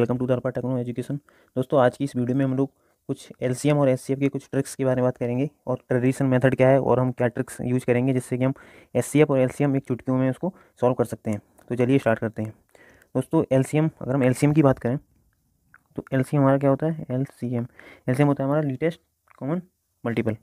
welcome to दरपा techno education दोस्तों आज की इस वीडियो में हम लोग कुछ एल और एस के कुछ ट्रिक्स के बारे में बात करेंगे और ट्रेडिशनल मेथड क्या है और हम क्या ट्रिक्स यूज़ करेंगे जिससे कि हम एस और एल एक चुटकियों में उसको सॉल्व कर सकते हैं तो चलिए स्टार्ट करते हैं दोस्तों एल अगर हम एल की बात करें तो एल हमारा क्या होता है एल सी होता है हमारा लेटेस्ट कॉमन मल्टीपल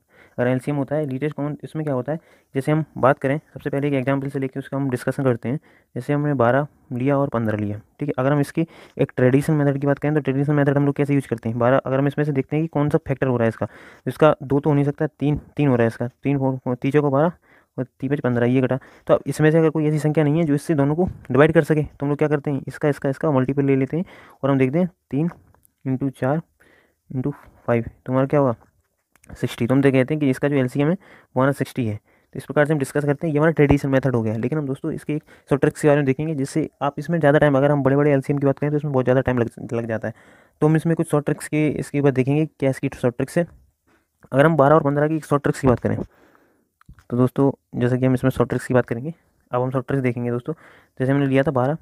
रेलसीम होता है लीटेस्ट कॉमन इसमें क्या होता है जैसे हम बात करें सबसे पहले एक एग्जाम्पल से लेकर उसका हम डिस्कशन करते हैं जैसे हमने बारह लिया और पंद्रह लिया ठीक है अगर हम इसकी एक ट्रेडिशनल मेथड की बात करें तो ट्रेडिशनल मेथड हम लोग कैसे यूज़ करते हैं बारह अगर हम इसमें से देखते हैं कि कौन सा फैक्टर हो रहा है इसका तो इसका दो तो हो नहीं सकता तीन तीन हो रहा है इसका तीन फोर तीजों को बारह और पाँच पंद्रह ये घटा तो अब इसमें से अगर कोई ऐसी संख्या नहीं है जो इससे दोनों को डिवाइड कर सके तो हम लोग क्या करते हैं इसका इसका इसका मल्टीपल ले लेते हैं और हम देखते हैं तीन इंटू चार इंटू फाइव तुम्हारा क्या होगा सिक्सटी तो हम रहे तो हैं कि इसका जो एल सी एम है वो सिक्सटी है तो इस प्रकार से हम डिस्कस करते हैं ये हमारा ट्रेडिशनल मेथड हो गया लेकिन हम दोस्तों इसके एक सौ ट्रिक्स के बारे में देखेंगे जिससे आप इसमें ज़्यादा टाइम अगर हम बड़े बड़े एल की बात करें तो इसमें बहुत ज़्यादा टाइम लग लग जाता है तो हम इसमें कुछ शॉर्ट ट्रिक्स के इसके बाद देखेंगे क्या इसकी शॉर्ट ट्रिक्स है अगर हम बारह और पंद्रह की शॉर्ट ट्रिक्स की बात करें तो दोस्तों जैसे कि हम इसमें शॉर्ट ट्रिक्स की बात करेंगे अब हम शॉर्ट ट्रिक्स देखेंगे दोस्तों जैसे हमने लिया था बारह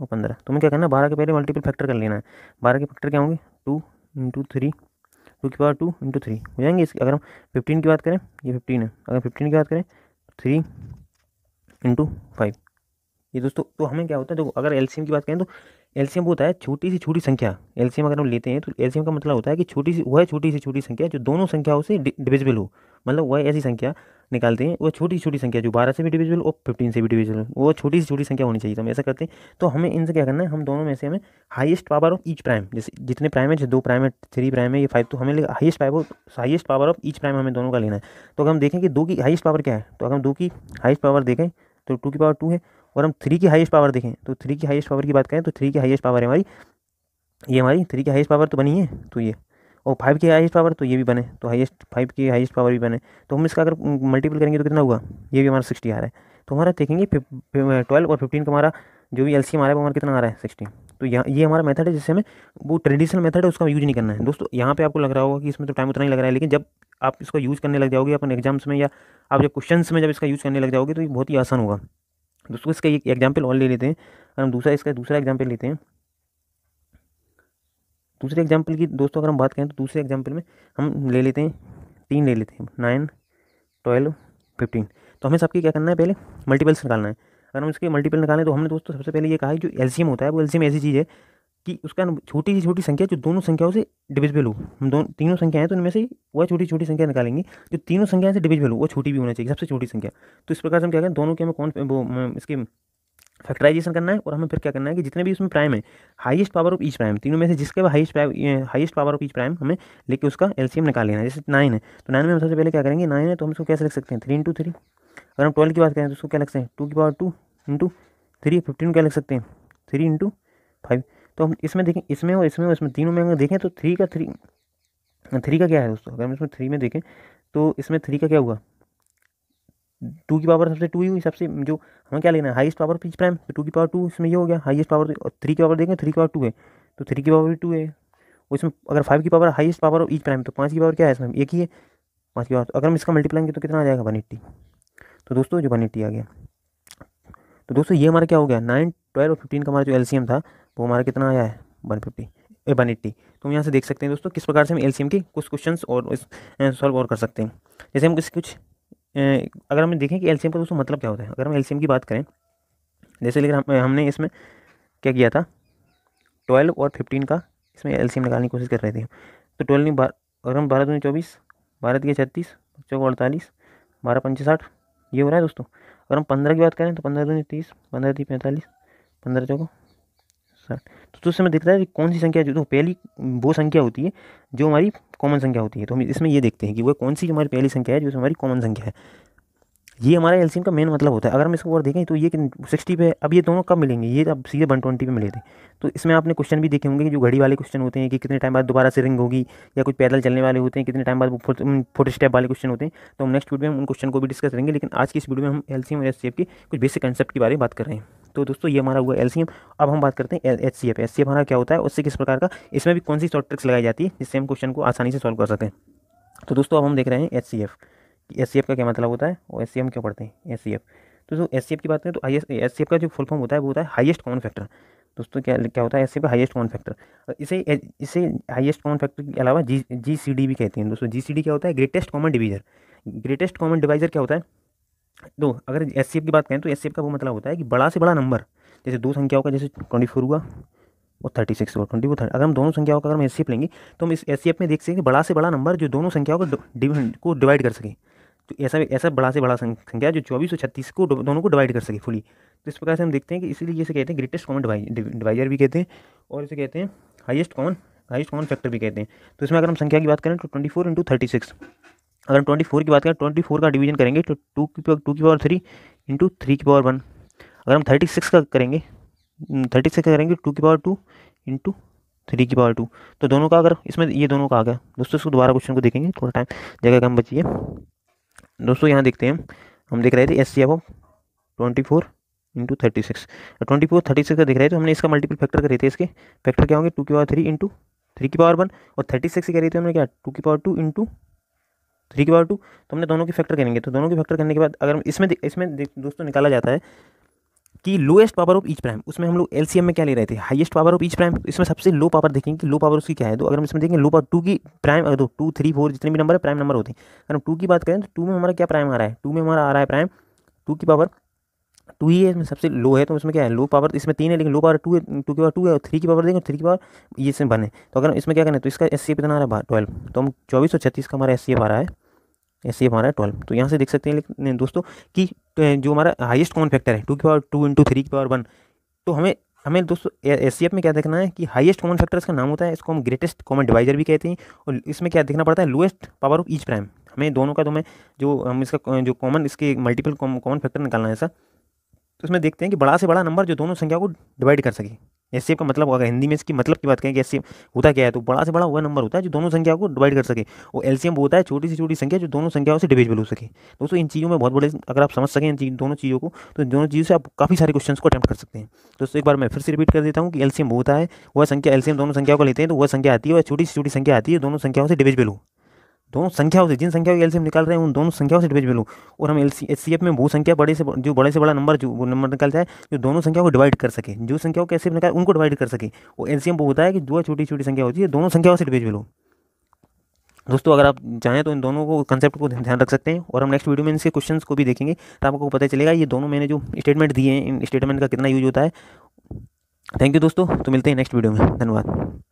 और पंद्रह तो हमें क्या करना है बारह के पहले मल्टीपल फैक्टर कर लेना है बारह के फैक्टर क्या होंगे टू इंटू थ्री टू की पावर टू इंटू थ्री हो जाएंगे इसके अगर हम फिफ्टीन की बात करें ये फिफ्टीन है अगर फिफ्टीन की बात करें थ्री इंटू फाइव ये दोस्तों तो हमें क्या होता है देखो अगर एलसीएम की बात करें तो एलसीएम होता है छोटी सी छोटी संख्या एलसीएम अगर हम लेते हैं तो एलसीएम का मतलब होता है कि छोटी सी वह छोटी सी छोटी संख्या जो दोनों संख्याओं से डिविजिबल हो मतलब वह ऐसी संख्या निकालते हैं वो छोटी छोटी संख्या जो बारह से भी डिविजिबल और फिफ्टीन से भी डिविजिबल वो छोटी से छोटी संख्या होनी चाहिए तो हम ऐसा करते हैं तो हमें इनसे क्या करना है हम दोनों में से हमें highest power of each prime जैसे जितने प्राइम है जैसे दो प्राइम है थ्री प्राइम है ये फाइव तो हमें highest power highest power of each prime हमें दोनों का लेना है तो अगर हम देखें कि दो की हाइस्ट पावर क्या है तो अगर हम दो की हाइस्ट पावर देखें तो टू की पावर टू है और हम थ्री की हाइस्ट पावर देखें तो थ्री की हाइस्ट पावर की बात करें तो थ्री की हाइस्ट पावर है हमारी ये हमारी थ्री की हाइस्ट पावर तो बनी है तो ये और फाइव की हाइस्ट पावर तो ये भी बने तो हाइस्ट फाइव की हाइस्ट पावर भी बने तो हम इसका अगर मल्टीपल करेंगे तो कितना हुआ ये भी हमारा सिक्सटी आ रहा है तो हमारा देखेंगे ट्वेल्व और फिफ्टीन का हमारा जो भी एल सी आ रहा है वो हमारा कितना आ रहा है सिक्सटी तो यहाँ ये हमारा मेथड है जिससे हमें वो ट्रेडिशनल मेथड है उसका यूज़ नहीं करना है दोस्तों यहाँ पे आपको लग रहा होगा कि इसमें तो टाइम उतना ही लग रहा है लेकिन जब आप इसका यूज़ करने लग जाओगे अपने एग्जाम्स में या आप जब क्वेश्चन में जब इसका यूज़ करने लग जाओगे तो ये बहुत ही आसान होगा दोस्तों इसका एक एग्जाम्पल और ले लेते हैं हम दूसरा इसका दूसरा एग्जाम्पल लेते हैं दूसरे एग्जाम्पल की दोस्तों अगर हम बात करें तो दूसरे एग्जाम्पल में हम ले लेते हैं तीन ले लेते हैं नाइन ट्वेल्व फिफ्टीन तो हमें सबकी क्या करना है पहले मल्टीपल्स निकालना है अगर हम इसके मल्टीपल निकालें तो हमने दोस्तों सबसे पहले ये कहा है जो एल्शियम होता है वो एल्शियम ऐसी चीज़ है कि उसका छोटी सी छोटी संख्या जो दोनों संख्याओं से डिविजिबल हो हम दोनों तीनों संख्याएं तो उनमें से वह छोटी छोटी संख्या निकालेंगे जो तीनों संख्याएं से डिविजिबल हो वो छोटी भी होना चाहिए सबसे छोटी संख्या तो इस प्रकार से हम क्या करें दोनों के हमें कौन वो इसके फैक्टराइजेशन करना है और हमें फिर क्या करना है कि जितने भी उसमें प्राइम है highest power of each prime तीनों में से जिसके भी highest prime highest power of each prime हमें लेके उसका एलसीएम निकाल लेना है जैसे नाइन है तो नाइन में हम सबसे पहले क्या करेंगे नाइन है तो हम उसको कैसे लिख सकते हैं थ्री इंटू थ्री अगर हम ट्वेल्व की बात करें तो उसको क्या लिख सकते हैं टू की power two into three fifteen क्या लिख सकते हैं थ्री इंटू फाइव तो हम इसमें देखें इसमें और इसमें और इसमें तीनों में अगर देखें तो थ्री का थ्री थ्री का क्या है दोस्तों अगर हम इसमें थ्री में देखें तो इसमें थ्री का क्या हुआ टू की पावर सबसे टू ही हुई सबसे जो हमें क्या लेना है हाईएस्ट पावर पीच प्राइम तो टू की पावर टू इसमें ये हो गया हाईएस्ट पावर और थ्री की पावर देखें थ्री की पावर टू है तो थ्री की पावर भी टू है और इसमें अगर फाइव की power highest power each prime तो पाँच की पावर क्या है इसमें एक ही है पाँच की पावर अगर हम इसका मल्टीप्लाएंगे तो कितना आ जाएगा वन एट्टी तो दोस्तों जो वन एट्टी आ गया तो दोस्तों ये हमारा क्या हो गया नाइन ट्वेल्व और फिफ्टीन का हमारा जो एम था वो हमारा कितना आया है वन फिफ्टी वन एट्टी तो हम यहाँ से देख सकते हैं दोस्तों किस प्रकार से हम एलसीएम के कुछ क्वेश्चंस और सॉल्व और कर सकते हैं जैसे हम कुछ कुछ अगर हम देखें कि एलसीएम का दोस्तों मतलब क्या होता है अगर हम एलसीएम की बात करें जैसे लेकिन हम, हमने इसमें क्या किया था ट्वेल्व और फिफ्टीन का इसमें एलसीएम निकालने की कोशिश कर रहे थे तो ट्वेल्व नहीं अगर हम बारह दूनी चौबीस बारह दिए छत्तीस चौक अड़तालीस बारह पंचे साठ ये हो रहा है दोस्तों अगर हम पंद्रह की बात करें तो पंद्रह दूनी तीस पंद्रह दी पैंतालीस पंद्रह चौक साठ तो उससे हमें दिखता है कि कौन सी संख्या जो तो पहली वो संख्या होती है जो हमारी कॉमन संख्या होती है तो हम इसमें ये देखते हैं कि वो कौन सी हमारी पहली संख्या है जो हमारी कॉमन संख्या है ये हमारा एलसीएम का मेन मतलब होता है अगर हम इसको और देखें तो ये सिक्सटी पे अब ये दोनों कब मिलेंगे ये अब सीधे वन ट्वेंटी पे मिले थे तो इसमें आपने क्वेश्चन भी देखे होंगे कि जो घड़ी वाले क्वेश्चन होते हैं कि कितने टाइम बाद दोबारा से रिंग होगी या कुछ पैदल चलने वाले होते हैं कितने टाइम बाद फोटो स्टेप वाले क्वेश्चन होते हैं तो हम नेक्स्ट वीडियो में उन क्वेश्चन को भी डिस्कस करेंगे लेकिन आज की इस वीडियो में हम एल और एफ के कुछ बेसिक कंसेप्ट के बारे में बात कर रहे हैं तो दोस्तों ये हमारा हुआ एल अब हम बात करते हैं एच सी एफ हमारा क्या होता है उससे किस प्रकार का इसमें भी कौन सी शॉर्ट ट्रिक्स लगाई जाती है जिससे हम क्वेश्चन को आसानी से सॉल्व कर सकें तो दोस्तों अब हम देख रहे हैं एच एस का क्या मतलब होता है और एस क्यों पढ़ते हैं एस तो जो एस की बात करें तो आई एस का जो फुल फॉर्म होता है वो होता है हाईएस्ट कॉमन फैक्टर दोस्तों क्या क्या होता है एस का हाईएस्ट कॉमन फैक्टर इसे इसे हाईएस्ट कॉमन फैक्टर के अलावा जी जी सी डी भी कहते हैं दोस्तों जी सी डी क्या होता है greatest common divisor greatest common divisor क्या होता है तो अगर एस की बात करें तो एस का वो मतलब होता है कि बड़ा से बड़ा नंबर जैसे दो संख्याओं का जैसे ट्वेंटी फोर हुआ और थर्टी सिक्स और ट्वेंटी फोर अगर हम दोनों संख्याओं का अगर हम एस लेंगे तो हम इस एस में देख सकें बड़ा से बड़ा नंबर जो दोनों संख्याओं को डिवाइड कर सकें तो ऐसा ऐसा बड़ा से बड़ा संख्या जो चौबीस सौ छत्तीस को दोनों को डिवाइड कर सके फुली तो इस प्रकार से हम देखते हैं कि इसीलिए इसे कहते हैं ग्रेटेस्ट कॉमन डिवाइजर भी कहते हैं और इसे कहते हैं highest common highest common factor भी कहते हैं तो इसमें अगर हम संख्या की बात करें तो twenty four into thirty six अगर हम ट्वेंटी फोर की बात करें ट्वेंटी फोर का डिवीजन करेंगे तो टू की पावर टू की पावर थ्री इंटू थ्री की पावर वन अगर हम थर्टी सिक्स का करेंगे थर्टी हम्म, सिक्स का करेंगे टू तो की पावर टू इंटू थ्री की पावर टू तो दोनों का अगर इसमें ये दोनों का आ गया दोस्तों इसको दोबारा क्वेश्चन को देखेंगे थोड़ा टाइम जगह कम बचिए दोस्तों यहाँ देखते हैं हम देख रहे थे S C of twenty four into thirty six twenty four thirty six का देख रहे थे तो हमने इसका मल्टीपल फैक्टर करे थे इसके फैक्टर क्या होंगे टू की पावर थ्री इंटू थ्री की पावर वन और थर्टी सिक्स कह रहे थे हमने क्या टू की पावर टू इंटू थ्री की पावर टू तो हमने दोनों के फैक्टर करेंगे तो दोनों के फैक्टर करने के बाद अगर इसमें इसमें दोस्तों निकाला जाता है कि lowest power of each prime उसमें हम लोग एलसीएम में क्या ले रहे थे highest power of each prime इसमें सबसे लो पावर देखेंगे कि लो पावर उसकी क्या है तो अगर हम इसमें देखें लो पावर टू की प्राइम अगर दो टू थ्री फोर जितने भी नंबर है प्राइम नंबर होते हैं अगर हम टू की बात करें तो टू में हमारा क्या प्राइम आ रहा है टू में हमारा आ रहा है प्राइम टू की पावर टू ही है इसमें सबसे लो है तो उसमें क्या है लो पावर इसमें तीन है लेकिन लो पावर टू है टू की पावर टू है और थ्री की पावर देखें थ्री की पावर ये इसमें बने तो अगर इसमें क्या करें तो इसका एस सी कितना आ रहा है ट्वेल्व तो हम चौबीस और छत्तीस का हमारा एस सी आ रहा है एस सी आ रहा है ट्वेल्व तो यहाँ से देख सकते हैं लेकिन दोस्तों कि तो जो हमारा हाइस्ट कॉमन फैक्टर है टू की पावर टू इंटू थ्री की पावर वन तो हमें हमें दोस्तों एस में क्या देखना है कि हाइस्ट कॉमन फैक्टर इसका नाम होता है इसको हम ग्रेटेस्ट कॉमन डिवाइजर भी कहते हैं और इसमें क्या देखना पड़ता है lowest power of each prime हमें दोनों का तो हमें जो हम इसका जो कॉमन इसके मल्टीपल कॉमन फैक्टर निकालना है ऐसा तो इसमें देखते हैं कि बड़ा से बड़ा नंबर जो दोनों संख्या को डिवाइड कर सके एस सी एफ का मतलब अगर हिंदी में इसकी मतलब की बात करें कि एस सी एफ होता क्या है तो बड़ा से बड़ा वह नंबर होता है जो दोनों संख्याओं को डिवाइड कर सके और एल सी एम वो होता है छोटी से छोटी संख्या जो दोनों संख्याओं से डिविजिबल हो सके दोस्तों इन चीज़ों में बहुत बड़े अगर आप समझ सकें इन दोनों चीज़ों को तो दोनों चीज़ों से आप काफ़ी सारे क्वेश्चन को अटैम्प्ट कर सकते हैं दोस्तों एक बार मैं फिर से रिपीट कर देता हूँ कि एल सी एम वो होता है वह संख्या एल सी एम दोनों संख्याओं को लेते हैं तो वह संख्या आती है और छोटी से छोटी संख्या आती है दोनों संख्याओं से डिविजिबल हो दोनों संख्याओं से जिन संख्याओं की एलसीएम निकाल रहे हैं उन दोनों संख्याओं से डिवाइड लूँ और हम एल सी में वो संख्या बड़े से जो बड़े से बड़ा नंबर जो वो नंबर निकाल है जो दोनों संख्या को डिवाइड कर सके जो संख्या को कैसे निकाल उनको डिवाइड कर सके और एल वो होता है कि जो छोटी छोटी संख्या होती है दोनों संख्याओं से भी लूँ दोस्तों अगर आप चाहें तो इन दोनों को कंसेप्ट को ध्यान रख सकते हैं और हम नेक्स्ट वीडियो में इनके क्वेश्चन को भी देखेंगे तो आपको पता चलेगा ये दोनों मैंने जो स्टेटमेंट दिए हैं इन स्टेटमेंट का कितना यूज होता है थैंक यू दोस्तों तो मिलते हैं नेक्स्ट वीडियो में धन्यवाद